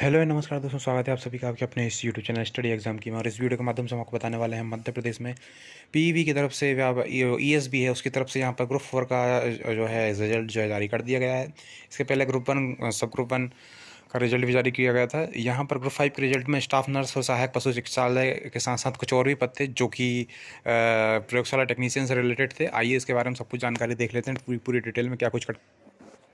hello नमस्कार दोस्तों स्वागत है आप सभी का आपके अपने इस यूट्यूब चैनल स्टडी एग्जाम की और इस वीडियो के माध्यम से हम आपको बताने वाले हैं मध्य प्रदेश में पीवी e की तरफ से ई एस बी है उसकी तरफ से यहाँ पर ग्रुप फोर का जो है रिजल्ट जो है जारी कर दिया गया है इसके पहले ग्रुप वन सब ग्रुप वन का रिजल्ट भी जारी किया गया था यहाँ पर ग्रुप फाइव के रिजल्ट में स्टाफ नर्स और सहायक पशु चिकित्सालय के साथ साथ कुछ और भी पद थे जो कि प्रयोगशाला टेक्नीशियन से रिलेटेड थे आइए इसके बारे में सब कुछ जानकारी देख लेते हैं पूरी पूरी डिटेल में क्या कुछ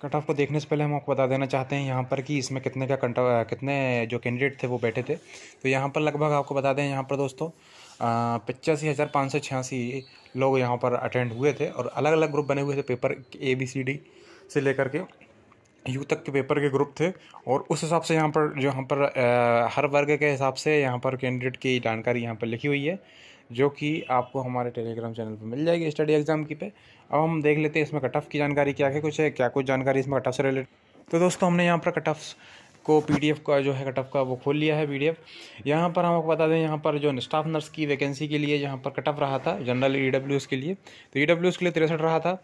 कट ऑफ को देखने से पहले हम आपको बता देना चाहते हैं यहाँ पर कि इसमें कितने का कंट कितने जो कैंडिडेट थे वो बैठे थे तो यहाँ पर लगभग आपको बता दें यहाँ पर दोस्तों पचासी हज़ार पाँच सौ छियासी लोग यहाँ पर अटेंड हुए थे और अलग अलग ग्रुप बने हुए थे paper A B C D से लेकर के यू तक के पेपर के ग्रुप थे और उस हिसाब से यहाँ पर जो यहाँ पर आ, हर वर्ग के हिसाब से यहाँ पर कैंडिडेट की जानकारी यहाँ पर लिखी हुई है जो कि आपको हमारे टेलीग्राम चैनल पर मिल जाएगी स्टडी एग्जाम की पे अब हम देख लेते हैं इसमें कट ऑफ की जानकारी क्या है कुछ है क्या कुछ जानकारी इसमें कट ऑफ से रिलेटेड तो दोस्तों हमने यहाँ पर कट ऑफ को पीडीएफ का जो है कटअप का वो खोल लिया है पीडीएफ यहाँ पर हम आपको बता दें यहाँ पर जो स्टाफ नर्स की वैकेंसी के लिए यहाँ पर कटअप रहा था जनरल ई e के लिए तो ई e के लिए तिरसठ रहा था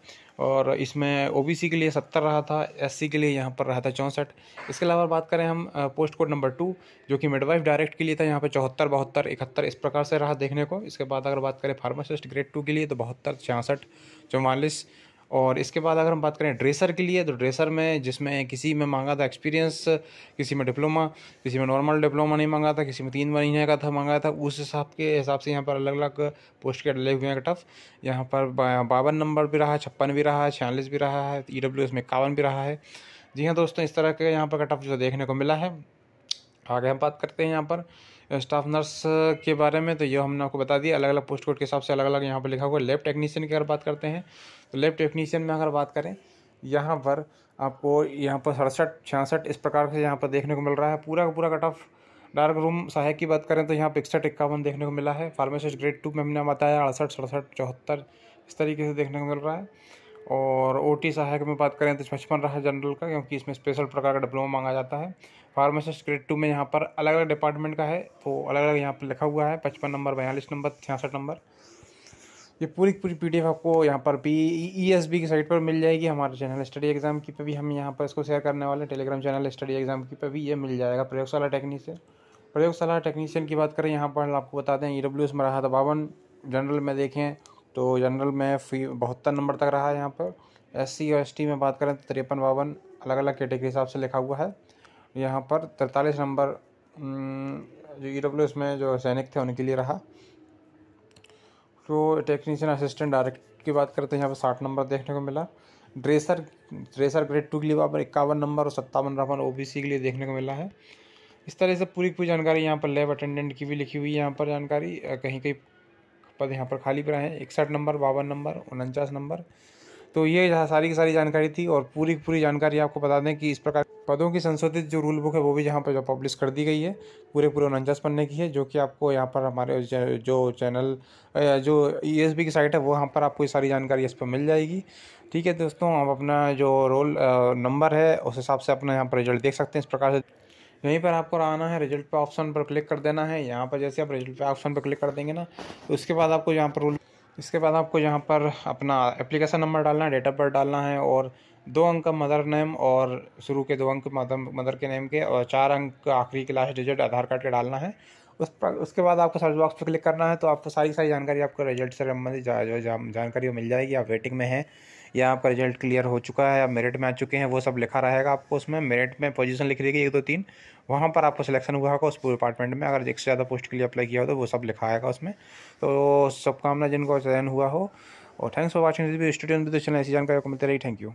और इसमें ओ के लिए सत्तर रहा था एस के लिए यहाँ पर रहा था चौंसठ इसके अलावा बात करें हम पोस्ट कोड नंबर टू जो कि मिडवाइफ डायरेक्ट के लिए था यहाँ पर चौहत्तर बहत्तर इकहत्तर इस प्रकार से रहा देखने को इसके बाद अगर बात करें फार्मासिस्ट ग्रेड टू के लिए तो बहत्तर छियासठ चौवालीस और इसके बाद अगर हम बात करें ड्रेसर के लिए तो ड्रेसर में जिसमें किसी में मांगा था एक्सपीरियंस किसी में डिप्लोमा किसी में नॉर्मल डिप्लोमा नहीं मांगा था किसी में तीन महीने का था मांगा था उस हिसाब के हिसाब से यहाँ पर अलग अलग पोस्ट के डले हुए हैं टफ यहाँ पर बावन नंबर भी रहा छप्पन भी रहा है छियालीस भी रहा है ई डब्ल्यू एस में इक्यावन भी रहा है जी हाँ दोस्तों इस तरह के यहाँ पर कटअफ जो देखने को मिला है आगे हम बात करते हैं यहाँ पर स्टाफ नर्स के बारे में तो ये हमने आपको बता दिया अलग अलग पोस्ट कोड के हिसाब से अलग अलग यहाँ पर लिखा हुआ है लेफ्ट टेक्नीशियन की अगर बात करते हैं तो लेफ़्ट टेक्नीशियन में अगर बात करें यहाँ पर आपको यहाँ पर सड़सठ छियासठ इस प्रकार से यहाँ पर देखने को मिल रहा है पूरा का पूरा कट ऑफ डार्क रूम सहायक की बात करें तो यहाँ पर इकसठ इक्यावन देखने को मिला है फार्मासिस्ट ग्रेड टू में हमने बताया अड़सठ सड़सठ चौहत्तर इस तरीके से देखने को मिल रहा है और ओ टी सहायक में बात करें तो पचपन रहा जनरल का क्योंकि इसमें स्पेशल प्रकार का डिप्लोमा मांगा जाता है फार्मासिस्ट ग्रेड टू में यहाँ पर अलग अलग डिपार्टमेंट का है तो अलग अलग यहाँ पर लिखा हुआ है पचपन नंबर बयालीस नंबर छियासठ नंबर ये पूरी पूरी पी डी एफ आपको यहाँ पर भी ई एस बी की साइट पर मिल जाएगी हमारे जनरल स्टडी एग्ज़ाम की पे भी हम यहाँ पर इसको शेयर करने वाले हैं टेलीग्राम चैनल स्टडी एग्ज़ाम की पे भी ये मिल जाएगा प्रयोगशाला टेक्नीशियन प्रयोगशाला टेक्नीशियन की बात करें यहाँ पर आपको बता दें ई डब्ल्यू एस में रहा था बावन जनरल में देखें तो जनरल में फी बहत्तर नंबर तक रहा है यहाँ पर एस सी और एस टी में बात करें तो तिरपन बावन अलग अलग कैटेगरी हिसाब से लिखा हुआ है यहाँ पर तैंतालीस नंबर जो ई डब्ल्यू एस में जो सैनिक थे उनके लिए रहा तो टेक्नीशियन असिस्टेंट डायरेक्ट की बात करते हैं तो यहाँ पर साठ नंबर देखने को मिला ड्रेसर ड्रेसर ग्रेड टू के लिए वहाँ पर इक्यावन नंबर और सत्तावन नंबर ओ बी सी के लिए देखने को मिला है इस तरह से पूरी पूरी जानकारी यहाँ पर लैब अटेंडेंट की भी लिखी हुई है यहाँ पर जानकारी कहीं कहीं पद यहाँ पर खाली पड़ा है इकसठ नंबर बावन नंबर उनचास नंबर तो ये सारी की सारी जानकारी थी और पूरी पूरी जानकारी आपको बता दें कि इस प्रकार पदों की संशोधित जो रूल बुक है वो भी यहाँ पर जो पब्लिश कर दी गई है पूरे पूरे उनचास पन्ने की है जो कि आपको यहाँ पर हमारे जो चैनल जो ई e की साइट है वो यहाँ पर आपको ये सारी जानकारी इस पर मिल जाएगी ठीक है दोस्तों आप अपना जो रोल नंबर है उस हिसाब से अपना यहाँ पर रिजल्ट देख सकते हैं इस प्रकार से यहीं पर आपको आना है रिजल्ट पे ऑप्शन पर क्लिक कर देना है यहाँ पर जैसे आप रिजल्ट पे ऑप्शन पर क्लिक कर देंगे ना तो उसके बाद आपको यहाँ पर रूल इसके बाद आपको यहाँ पर अपना एप्लीकेशन नंबर डालना है डेट ऑफ बर्थ डालना है और दो अंक का मदर नेम और शुरू के दो अंक मदर मदर के नेम के और चार अंक आखिरी के लास्ट डिजिट आधार कार्ड के डालना है उस पर उसके बाद आपको सर्च बॉक्स पर क्लिक करना है तो आपको सारी सारी जानकारी आपको रिजल्ट से संबंधित जा, जो जा, जानकारी मिल जाएगी आप वेटिंग में हैं या आपका रिजल्ट क्लियर हो चुका है या मेरिट में आ चुके हैं वो सब लिखा रहेगा आपको उसमें मेरिट में पोजीशन लिख है एक दो तीन वहाँ पर आपको सिलेक्शन हुआ होगा उस पूरे डिपार्टमेंट में अगर एक से ज़्यादा पोस्ट के लिए अप्लाई किया हो तो वो सब लिखा आएगा उसमें तो शुभकामना जिनको चयन हुआ हो और थैंक्स फॉर वॉचिंग स्टूडेंट भी तो ऐसी जानकारी को मिलते रही थैंक यू